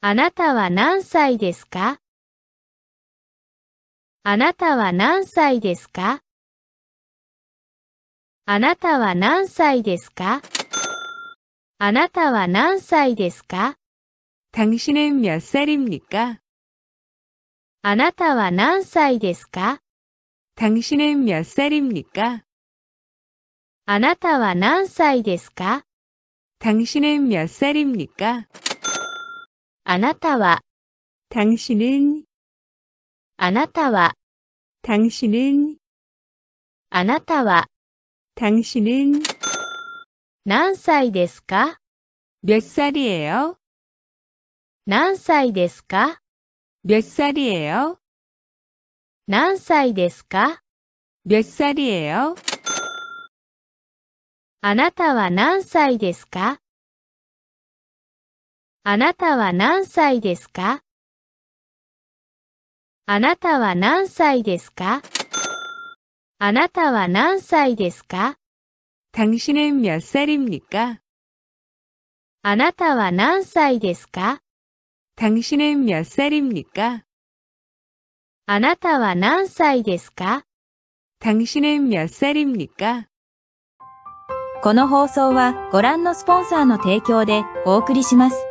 あなたは何歳ですかあなたは何歳ですかあなたは何歳ですかあなたは何歳ですか당신은몇살입니까あなたは何歳ですか당신은몇살입니까あなたは何歳ですか당신은몇살입니까あなたは、당신은あなたは、당신은あなたは、당신은何歳ですか몇살이에요何歳ですか몇살이에요何歳ですか몇살이에요あなたは何歳ですかあなたは何歳ですかあなたは何歳ですかあなたは何歳ですか당신은몇살입니까あなたは何歳ですか당신은몇살입니까あなたは何歳ですか당신은몇살입니까この放送はご覧のスポンサーの提供でお送りします。